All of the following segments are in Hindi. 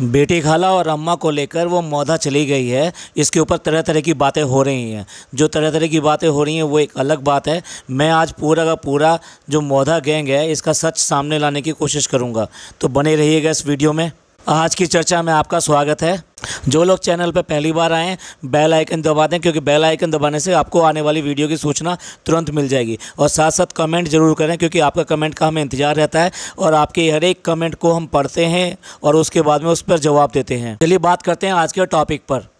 बेटी खाला और अम्मा को लेकर वो मौधा चली गई है इसके ऊपर तरह तरह की बातें हो रही हैं जो तरह तरह की बातें हो रही हैं वो एक अलग बात है मैं आज पूरा का पूरा जो मौधा गैंग है इसका सच सामने लाने की कोशिश करूँगा तो बने रहिएगा इस वीडियो में आज की चर्चा में आपका स्वागत है जो लोग चैनल पर पहली बार आएँ बेल आइकन दबा दें क्योंकि बेल आइकन दबाने से आपको आने वाली वीडियो की सूचना तुरंत मिल जाएगी और साथ साथ कमेंट जरूर करें क्योंकि आपका कमेंट का हमें इंतजार रहता है और आपके हर एक कमेंट को हम पढ़ते हैं और उसके बाद में उस पर जवाब देते हैं चलिए बात करते हैं आज के टॉपिक पर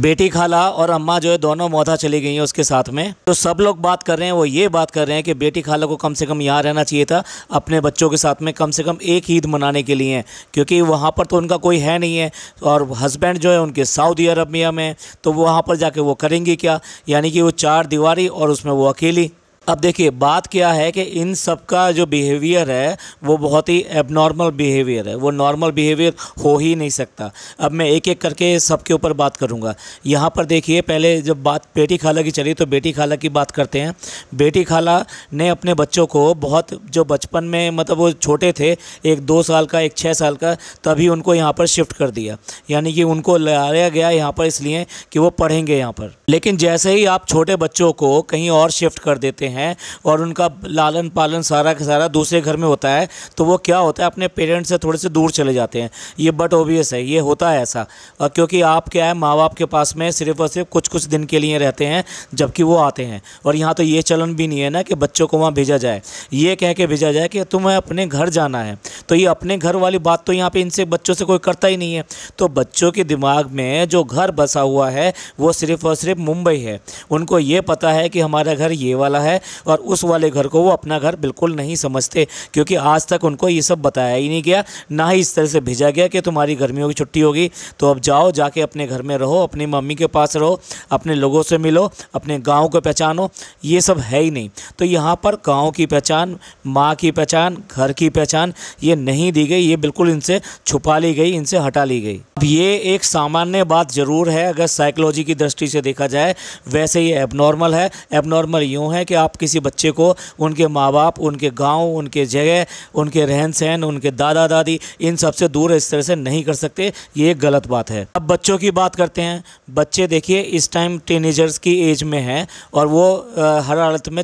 बेटी खाला और अम्मा जो है दोनों मौधा चली गई हैं उसके साथ में तो सब लोग बात कर रहे हैं वो ये बात कर रहे हैं कि बेटी खाला को कम से कम यहाँ रहना चाहिए था अपने बच्चों के साथ में कम से कम एक ईद मनाने के लिए क्योंकि वहाँ पर तो उनका कोई है नहीं है और हस्बैंड जो है उनके सऊदी अरबिया में तो वहाँ पर जाके वो करेंगी क्या यानी कि वो चार दीवारी और उसमें वो अकेली अब देखिए बात क्या है कि इन सब का जो बिहेवियर है वो बहुत ही एबनॉर्मल बिहेवियर है वो नॉर्मल बिहेवियर हो ही नहीं सकता अब मैं एक एक करके सबके ऊपर बात करूँगा यहाँ पर देखिए पहले जब बात बेटी खाला की चली तो बेटी खाला की बात करते हैं बेटी खाला ने अपने बच्चों को बहुत जो बचपन में मतलब वो छोटे थे एक दो साल का एक छः साल का तभी उनको यहाँ पर शिफ्ट कर दिया यानी कि उनको लाया गया यहाँ पर इसलिए कि वो पढ़ेंगे यहाँ पर लेकिन जैसे ही आप छोटे बच्चों को कहीं और शिफ्ट कर देते हैं हैं और उनका लालन पालन सारा का सारा दूसरे घर में होता है तो वो क्या होता है अपने पेरेंट्स से थोड़े से दूर चले जाते हैं ये बट ओबियस है ये होता है ऐसा और क्योंकि आप क्या है माँ बाप के पास में सिर्फ और सिर्फ कुछ कुछ दिन के लिए रहते हैं जबकि वो आते हैं और यहाँ तो ये चलन भी नहीं है ना कि बच्चों को वहाँ भेजा जाए ये कह के भेजा जाए कि तुम्हें अपने घर जाना है तो ये अपने घर वाली बात तो यहाँ पर इनसे बच्चों से कोई करता ही नहीं है तो बच्चों के दिमाग में जो घर बसा हुआ है वो सिर्फ़ और सिर्फ मुंबई है उनको ये पता है कि हमारा घर ये वाला है और उस वाले घर को वो अपना घर बिल्कुल नहीं समझते क्योंकि आज तक उनको ये सब बताया ही नहीं गया ना ही इस तरह से भेजा गया कि तुम्हारी गर्मियों की छुट्टी होगी तो अब जाओ जाके अपने घर में रहो अपनी मम्मी के पास रहो अपने लोगों से मिलो अपने गाँव को पहचानो ये सब है ही नहीं तो यहाँ पर गाँव की पहचान माँ की पहचान घर की पहचान ये नहीं दी गई ये बिल्कुल इनसे छुपा ली गई इनसे हटा ली गई अब ये एक सामान्य बात ज़रूर है अगर साइकोलॉजी की दृष्टि से देखा जाए वैसे ये एबनॉर्मल है एबनॉर्मल यूँ है कि आप आप किसी बच्चे को उनके माँ बाप उनके गाँव उनके जगह उनके रहन सहन उनके दादा दादी इन सबसे दूर इस तरह से नहीं कर सकते ये गलत बात है अब बच्चों की बात करते हैं बच्चे देखिए इस टाइम टीनेजर्स की एज में हैं और वो हर हालत में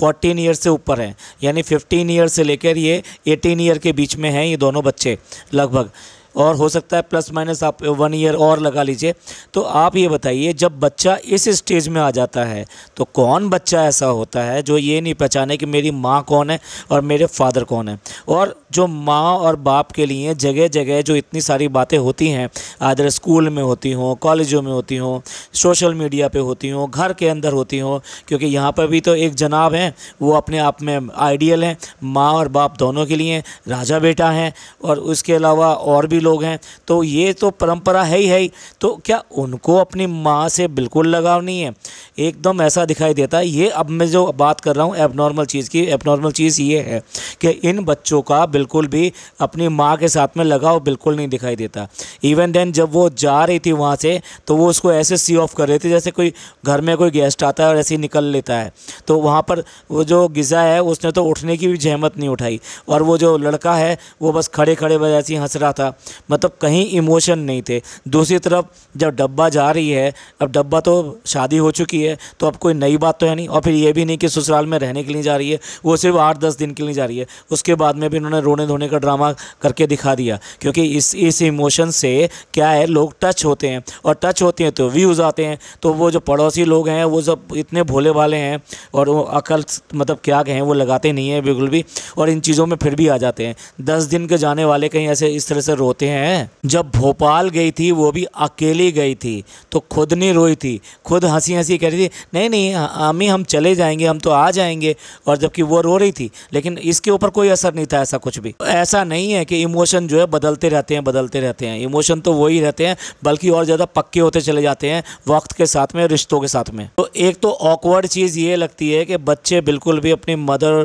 फोर्टीन ईयर से ऊपर हैं यानी फिफ्टीन ईयर से लेकर ये एटीन ईयर के बीच में हैं ये दोनों बच्चे लगभग और हो सकता है प्लस माइनस आप वन ईयर और लगा लीजिए तो आप ये बताइए जब बच्चा इस स्टेज में आ जाता है तो कौन बच्चा ऐसा होता है जो ये नहीं पहचाने कि मेरी माँ कौन है और मेरे फादर कौन है और जो माँ और बाप के लिए जगह जगह जो इतनी सारी बातें होती हैं आदर स्कूल में होती हों कॉलेजों में होती हों सोशल मीडिया पर होती हों घर के अंदर होती हों क्योंकि यहाँ पर भी तो एक जनाब हैं वो अपने आप में आइडियल हैं माँ और बाप दोनों के लिए राजा बेटा हैं और उसके अलावा और भी लोग लोग हैं तो ये तो परंपरा है ही है ही तो क्या उनको अपनी माँ से बिल्कुल लगाव नहीं है एकदम ऐसा दिखाई देता है ये अब मैं जो बात कर रहा हूँ एबनॉर्मल चीज़ की एबनॉर्मल चीज़ ये है कि इन बच्चों का बिल्कुल भी अपनी माँ के साथ में लगाव बिल्कुल नहीं दिखाई देता इवन देन जब वो जा रही थी वहाँ से तो वो उसको ऐसे सी ऑफ कर रहे थे जैसे कोई घर में कोई गेस्ट आता है और ऐसे ही निकल लेता है तो वहाँ पर वो जो गिज़ा है उसने तो उठने की भी जहमत नहीं उठाई और वो जो लड़का है वो बस खड़े खड़े वजह से हंस रहा था मतलब कहीं इमोशन नहीं थे दूसरी तरफ जब डब्बा जा रही है अब डब्बा तो शादी हो चुकी है तो अब कोई नई बात तो है नहीं और फिर ये भी नहीं कि ससुराल में रहने के लिए जा रही है वो सिर्फ आठ दस दिन के लिए जा रही है उसके बाद में भी उन्होंने रोने धोने का ड्रामा करके दिखा दिया क्योंकि इस इस इमोशन से क्या है लोग टच होते हैं और टच होते हैं तो व्यूज़ आते हैं तो वो जो पड़ोसी लोग हैं वो सब इतने भोले भाले हैं और वो अकल मतलब क्या कहें वो लगाते नहीं हैं बिल्कुल भी और इन चीज़ों में फिर भी आ जाते हैं दस दिन के जाने वाले कहीं ऐसे इस तरह से रोते कहते हैं जब भोपाल गई थी वो भी अकेली गई थी तो खुद नहीं रोई थी खुद हंसी हंसी कह रही थी नहीं नहीं अम्मी हम चले जाएंगे हम तो आ जाएंगे और जबकि वो रो रही थी लेकिन इसके ऊपर कोई असर नहीं था ऐसा कुछ भी ऐसा नहीं है कि इमोशन जो है बदलते रहते हैं बदलते रहते हैं इमोशन तो वही रहते हैं बल्कि और ज़्यादा पक्के होते चले जाते हैं वक्त के साथ में रिश्तों के साथ में तो एक तो ऑकवर्ड चीज़ ये लगती है कि बच्चे बिल्कुल भी अपनी मदर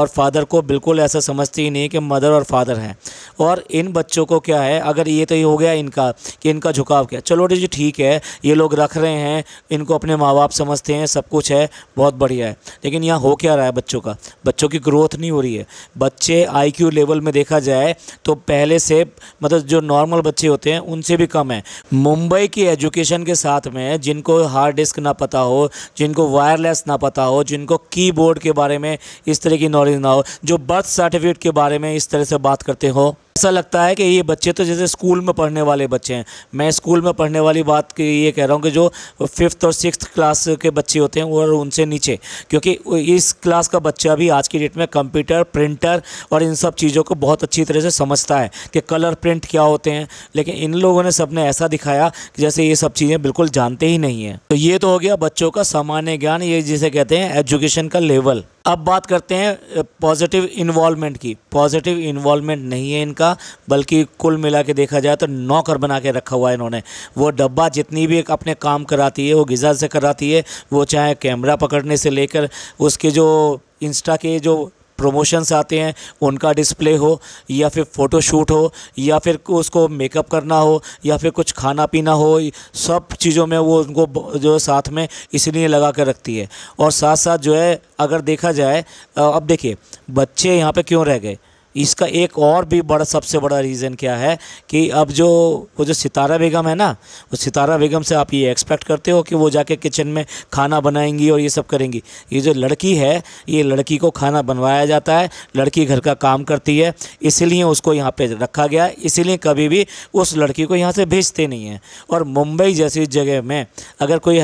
और फादर को बिल्कुल ऐसा समझते ही नहीं कि मदर और फादर हैं और इन बच्चों को क्या क्या है अगर ये तो ये हो गया इनका कि इनका झुकाव क्या चलो जी ठीक है ये लोग रख रहे हैं इनको अपने माँ बाप समझते हैं सब कुछ है बहुत बढ़िया है लेकिन यहाँ हो क्या रहा है बच्चों का बच्चों की ग्रोथ नहीं हो रही है बच्चे आई लेवल में देखा जाए तो पहले से मतलब जो नॉर्मल बच्चे होते हैं उनसे भी कम है मुंबई की एजुकेशन के साथ में जिनको हार्ड डिस्क ना पता हो जिनको वायरलेस ना पता हो जिनको कीबोर्ड के बारे में इस तरह की नॉलेज ना हो जो बर्थ सर्टिफिकेट के बारे में इस तरह से बात करते हो ऐसा लगता है कि ये बच्चे तो जैसे स्कूल में पढ़ने वाले बच्चे हैं मैं स्कूल में पढ़ने वाली बात की ये कह रहा हूँ कि जो फिफ्थ और सिक्स क्लास के बच्चे होते हैं और उनसे नीचे क्योंकि इस क्लास का बच्चा भी आज की डेट में कंप्यूटर प्रिंटर और इन सब चीज़ों को बहुत अच्छी तरह से समझता है कि कलर प्रिंट क्या होते हैं लेकिन इन लोगों ने सब ने ऐसा दिखाया कि जैसे ये सब चीज़ें बिल्कुल जानते ही नहीं हैं तो ये तो हो गया बच्चों का सामान्य ज्ञान ये जिसे कहते हैं एजुकेशन का लेवल अब बात करते हैं पॉजिटिव इन्वॉलमेंट की पॉजिटिव इन्वॉलमेंट नहीं है इनका बल्कि कुल मिला के देखा जाए तो नौकर बना के रखा हुआ है इन्होंने वो डब्बा जितनी भी अपने काम कराती है वो गिजा से कराती है वो चाहे कैमरा पकड़ने से लेकर उसके जो इंस्टा के जो प्रमोशंस आते हैं उनका डिस्प्ले हो या फिर फ़ोटोशूट हो या फिर उसको मेकअप करना हो या फिर कुछ खाना पीना हो सब चीज़ों में वो उनको जो साथ में इसलिए लगा कर रखती है और साथ साथ जो है अगर देखा जाए अब देखिए बच्चे यहाँ पे क्यों रह गए इसका एक और भी बड़ा सबसे बड़ा रीज़न क्या है कि अब जो वो जो सितारा बेगम है ना वो सितारा बेगम से आप ये एक्सपेक्ट करते हो कि वो जाके किचन में खाना बनाएंगी और ये सब करेंगी ये जो लड़की है ये लड़की को खाना बनवाया जाता है लड़की घर का काम करती है इसीलिए उसको यहाँ पर रखा गया इसीलिए कभी भी उस लड़की को यहाँ से भेजते नहीं हैं और मुंबई जैसी जगह में अगर कोई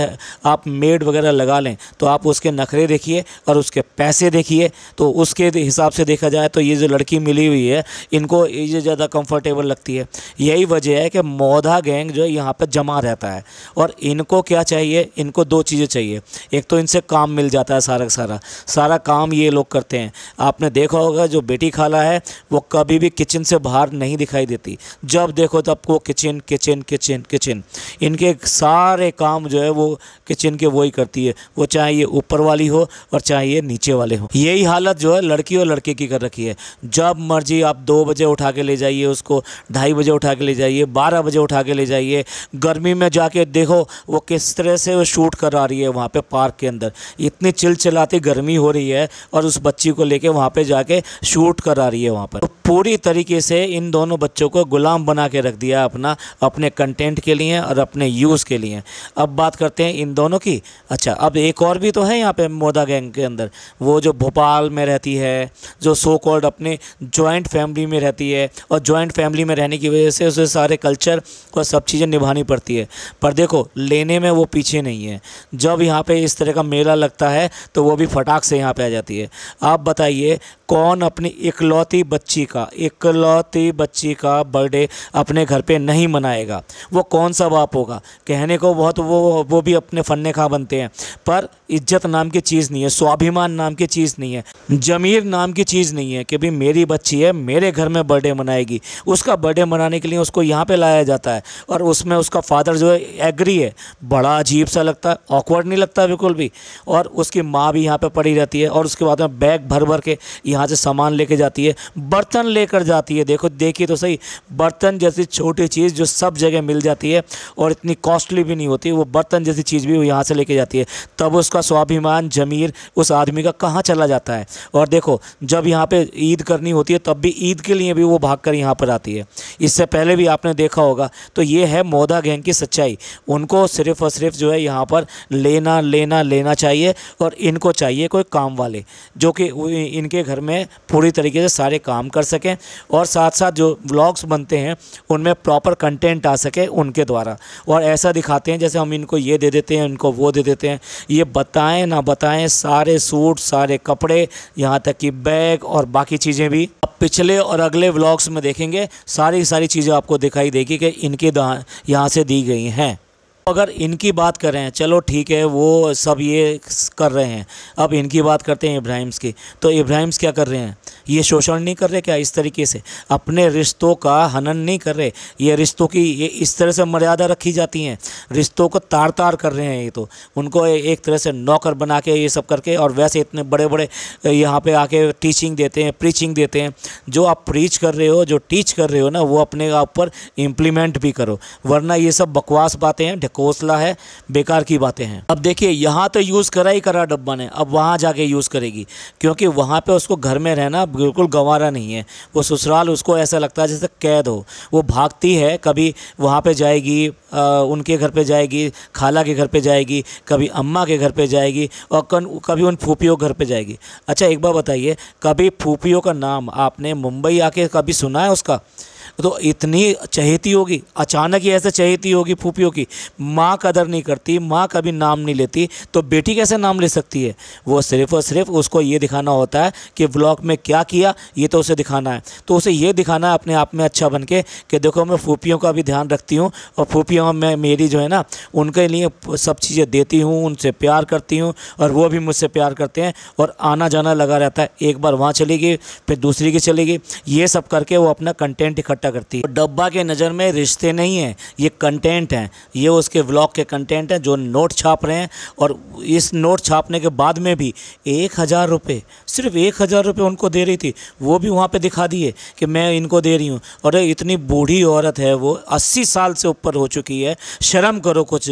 आप मेड वगैरह लगा लें तो आप उसके नखरे देखिए और उसके पैसे देखिए तो उसके हिसाब से देखा जाए तो ये जो लड़की मिली हुई है इनको ये ज़्यादा कंफर्टेबल लगती है यही वजह है कि मोधा गैंग जो है यहाँ पर जमा रहता है और इनको क्या चाहिए इनको दो चीज़ें चाहिए एक तो इनसे काम मिल जाता है सारा का सारा सारा काम ये लोग करते हैं आपने देखा होगा जो बेटी खाला है वो कभी भी किचन से बाहर नहीं दिखाई देती जब देखो तब को किचन किचन किचन किचन इनके सारे काम जो है वो किचन के वही करती है वो चाहे ये ऊपर वाली हो और चाहे ये नीचे वाले हो यही हालत जो है लड़की और लड़के की कर रखी है जब जब मर्जी आप दो बजे उठा के ले जाइए उसको ढाई बजे उठा के ले जाइए बारह बजे उठा के ले जाइए गर्मी में जाके देखो वो किस तरह से वो शूट करा रही है वहाँ पे पार्क के अंदर इतनी चिलचिलाती गर्मी हो रही है और उस बच्ची को लेके वहाँ पे जाके शूट करा रही है वहाँ पर तो पूरी तरीके से इन दोनों बच्चों को गुलाम बना के रख दिया अपना अपने कंटेंट के लिए और अपने यूज़ के लिए अब बात करते हैं इन दोनों की अच्छा अब एक और भी तो है यहाँ पे मोदा गैंग के अंदर वो जो भोपाल में रहती है जो सो कॉल्ड अपने जॉइंट फैमिली में रहती है और जॉइंट फैमिली में रहने की वजह से उसे सारे कल्चर और सब चीज़ें निभानी पड़ती है पर देखो लेने में वो पीछे नहीं है जब यहाँ पे इस तरह का मेला लगता है तो वो भी फटाक से यहाँ पे आ जाती है आप बताइए कौन अपनी इकलौती बच्ची का इकलौती बच्ची का बर्थडे अपने घर पर नहीं मनाएगा वो कौन सा बाप होगा कहने को बहुत वो वो भी अपने फन्ने खा बनते हैं पर इज्जत नाम की चीज़ नहीं है स्वाभिमान नाम की चीज़ नहीं है जमीर नाम की चीज़ नहीं है कि भाई मेरी बच्ची है मेरे घर में बर्थडे मनाएगी उसका बर्थडे मनाने के लिए उसको यहाँ पे लाया जाता है और उसमें उसका फादर जो है एग्री है बड़ा अजीब सा लगता है ऑकवर्ड नहीं लगता बिल्कुल भी और उसकी माँ भी यहाँ पर पड़ी रहती है और उसके बाद में बैग भर भर के यहाँ से सामान लेके जाती है बर्तन लेकर जाती है देखो देखिए तो सही बर्तन जैसी छोटी चीज़ जो सब जगह मिल जाती है और इतनी कॉस्टली भी नहीं होती वो बर्तन जैसी चीज़ भी वो यहाँ से लेके जाती है तब उसका स्वाभिमान जमीर उस आदमी का कहाँ चला जाता है और देखो जब यहाँ पे ईद करनी हो होती है तब भी ईद के लिए भी वो भाग कर यहाँ पर आती है इससे पहले भी आपने देखा होगा तो ये है मोदा गैंग की सच्चाई उनको सिर्फ और सिर्फ जो है यहाँ पर लेना लेना लेना चाहिए और इनको चाहिए कोई काम वाले जो कि इनके घर में पूरी तरीके से सारे काम कर सकें और साथ साथ जो ब्लॉग्स बनते हैं उनमें प्रॉपर कंटेंट आ सके उनके द्वारा और ऐसा दिखाते हैं जैसे हम इनको ये दे देते हैं इनको वो दे देते हैं ये बताएं ना बताएं सारे सूट सारे कपड़े यहाँ तक कि बैग और बाकी चीज़ें भी पिछले और अगले व्लॉग्स में देखेंगे सारी सारी चीज़ें आपको दिखाई देगी कि इनके यहाँ से दी गई हैं अगर इनकी बात करें चलो ठीक है वो सब ये कर रहे हैं अब इनकी बात करते हैं इब्राहिम्स की तो इब्राहिम्स क्या कर रहे हैं ये शोषण नहीं कर रहे क्या इस तरीके से अपने रिश्तों का हनन नहीं कर रहे ये रिश्तों की ये इस तरह से मर्यादा रखी जाती हैं रिश्तों को तार तार कर रहे हैं ये तो उनको एक तरह से नौकर बना के ये सब करके और वैसे इतने बड़े बड़े यहाँ पर आके टीचिंग देते हैं प्रीचिंग देते हैं जो आप प्रीच कर रहे हो जो टीच कर रहे हो ना वो अपने आप पर इम्प्लीमेंट भी करो वरना ये सब बकवास बातें हैं कोसला है बेकार की बातें हैं अब देखिए यहाँ तो यूज़ करा ही करा डब्बा ने अब वहाँ जाके यूज़ करेगी क्योंकि वहाँ पर उसको घर में रहना बिल्कुल गंवारा नहीं है वो ससुराल उसको ऐसा लगता है जैसे कैद हो वो भागती है कभी वहाँ पर जाएगी आ, उनके घर पर जाएगी खाला के घर पर जाएगी कभी अम्मा के घर पर जाएगी और कभी उन फूफियों के घर पर जाएगी अच्छा एक बार बताइए कभी फूपियों का नाम आपने मुंबई आके कभी सुना है उसका तो इतनी चहेती होगी अचानक ही ऐसे चहेती होगी फूफियों की माँ कदर नहीं करती माँ कभी नाम नहीं लेती तो बेटी कैसे नाम ले सकती है वो सिर्फ और सिर्फ उसको ये दिखाना होता है कि ब्लॉग में क्या किया ये तो उसे दिखाना है तो उसे ये दिखाना है अपने आप में अच्छा बन के कि देखो मैं फूफियों का भी ध्यान रखती हूँ और फूफियों में मेरी जो है ना उनके लिए सब चीज़ें देती हूँ उनसे प्यार करती हूँ और वो भी मुझसे प्यार करते हैं और आना जाना लगा रहता है एक बार वहाँ चलेगी फिर दूसरी की चलेगी ये सब करके वो अपना कंटेंट इकट्ठा रिश्ता करती है डब्बा के नज़र में रिश्ते नहीं हैं ये कंटेंट हैं ये उसके ब्लॉग के कंटेंट हैं जो नोट छाप रहे हैं और इस नोट छापने के बाद में भी एक हज़ार रुपये सिर्फ एक हज़ार रुपये उनको दे रही थी वो भी वहाँ पर दिखा दिए कि मैं इनको दे रही हूँ और इतनी बूढ़ी औरत है वो अस्सी साल से ऊपर हो चुकी है शर्म करो कुछ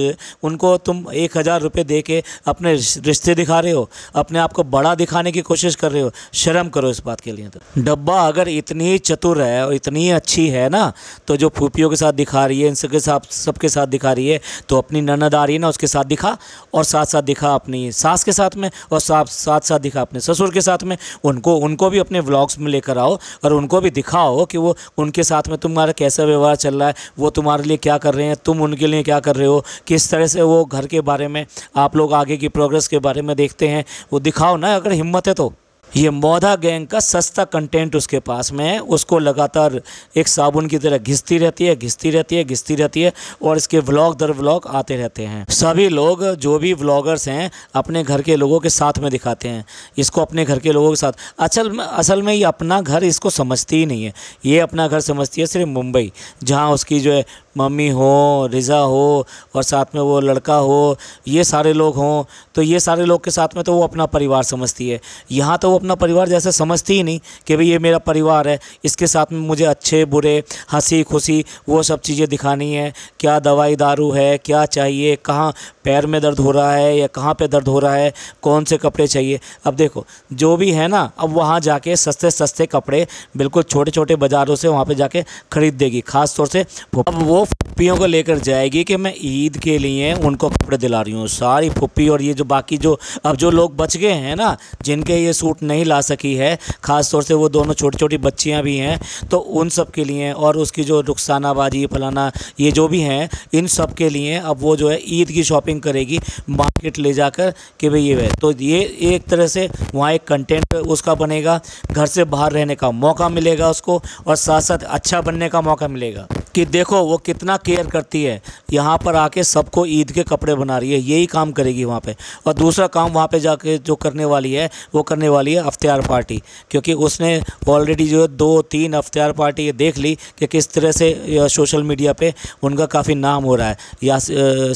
उनको तुम एक हज़ार रुपये दे के अपने रिश्ते दिखा रहे हो अपने आप को बड़ा दिखाने की कोशिश कर रहे हो शर्म करो इस बात के लिए तो डब्बा अगर इतनी चतुर है और इतनी अच्छी अच्छी है ना तो जो फूफियों के साथ दिखा रही है इन सबके साथ सबके साथ दिखा रही है तो अपनी ननद आ रही है ना उसके साथ दिखा और साथ साथ दिखा अपनी सास के साथ में और साथ साथ साथ दिखा अपने ससुर के साथ में उनको उनको भी अपने ब्लॉग्स में लेकर आओ और उनको भी दिखाओ कि वो उनके साथ में तुम्हारा कैसा व्यवहार चल रहा है वो तुम्हारे लिए क्या कर रहे हैं तुम उनके लिए क्या कर रहे हो किस तरह से वो घर के बारे में आप लोग आगे की प्रोग्रेस के बारे में देखते हैं वो दिखाओ ना अगर हिम्मत है तो ये मौधा गैंग का सस्ता कंटेंट उसके पास में है उसको लगातार एक साबुन की तरह घिसती रहती है घिसती रहती है घिसती रहती है और इसके व्लॉग दर व्लॉग आते रहते हैं सभी लोग जो भी व्लॉगर्स हैं अपने घर के लोगों के साथ में दिखाते हैं इसको अपने घर के लोगों के साथ असल असल में ये अपना घर इसको समझती ही नहीं है ये अपना घर समझती है सिर्फ मुंबई जहाँ उसकी जो है मम्मी हो रिज़ा हो और साथ में वो लड़का हो ये सारे लोग हों तो ये सारे लोग के साथ में तो वो अपना परिवार समझती है यहाँ तो वो अपना परिवार जैसे समझती ही नहीं कि भाई ये मेरा परिवार है इसके साथ में मुझे अच्छे बुरे हंसी खुशी वो सब चीज़ें दिखानी है क्या दवाई दारू है क्या चाहिए कहाँ पैर में दर्द हो रहा है या कहाँ पर दर्द हो रहा है कौन से कपड़े चाहिए अब देखो जो भी है ना अब वहाँ जाके सस्ते सस्ते कपड़े बिल्कुल छोटे छोटे बाज़ारों से वहाँ पे जाके ख़रीद देगी खास तौर से अब वो फुप्पियों को लेकर जाएगी कि मैं ईद के लिए उनको कपड़े दिला रही हूँ सारी फुप्पी और ये जो बाकी जो अब जो लोग बच गए हैं ना जिनके ये सूट नहीं ला सकी है ख़ास तौर से वो दोनों छोटी छोटी बच्चियाँ भी हैं तो उन सब के लिए और उसकी जो रुखसानाबाजी फलाना ये जो भी हैं इन सब के लिए अब वो जो है ईद की शॉपिंग करेगी मार्केट ले जाकर कि भाई ये वह तो ये एक तरह से वहाँ एक कंटेंट उसका बनेगा घर से बाहर रहने का मौका मिलेगा उसको और साथ साथ अच्छा बनने का मौका मिलेगा कि देखो वो कितना कितना केयर करती है यहाँ पर आके सबको ईद के कपड़े बना रही है यही काम करेगी वहाँ पे और दूसरा काम वहाँ पे जाके जो करने वाली है वो करने वाली है अफ्तियार पार्टी क्योंकि उसने ऑलरेडी जो दो तीन अफ्तियार पार्टी देख ली कि किस तरह से सोशल मीडिया पर उनका काफ़ी नाम हो रहा है या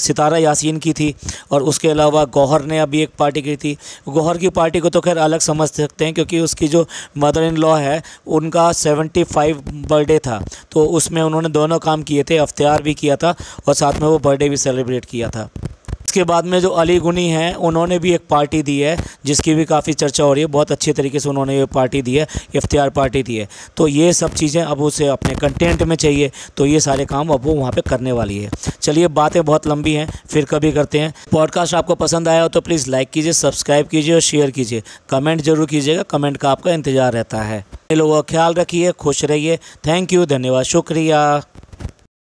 सितारा यासिन की थी और उसके अलावा गौहर ने अभी एक पार्टी की थी गौहर की पार्टी को तो खैर अलग समझ सकते हैं क्योंकि उसकी जो मदर इन लॉ है उनका सेवेंटी बर्थडे था तो उसमें उन्होंने दोनों काम किए थे अख्तियार भी किया था और साथ में वो बर्थडे भी सेलिब्रेट किया था इसके बाद में जो अली गुनी हैं उन्होंने भी एक पार्टी दी है जिसकी भी काफ़ी चर्चा हो रही है बहुत अच्छे तरीके से उन्होंने ये पार्टी दी है इफ्तियार पार्टी दी है तो ये सब चीज़ें अब उसे अपने कंटेंट में चाहिए तो ये सारे काम अब वो वहाँ पर करने वाली है चलिए बातें बहुत लंबी हैं फिर कभी करते हैं पॉडकास्ट आपको पसंद आया हो तो प्लीज़ लाइक कीजिए सब्सक्राइब कीजिए और शेयर कीजिए कमेंट जरूर कीजिएगा कमेंट का आपका इंतज़ार रहता है लोगों का ख्याल रखिए खुश रहिए थैंक यू धन्यवाद शुक्रिया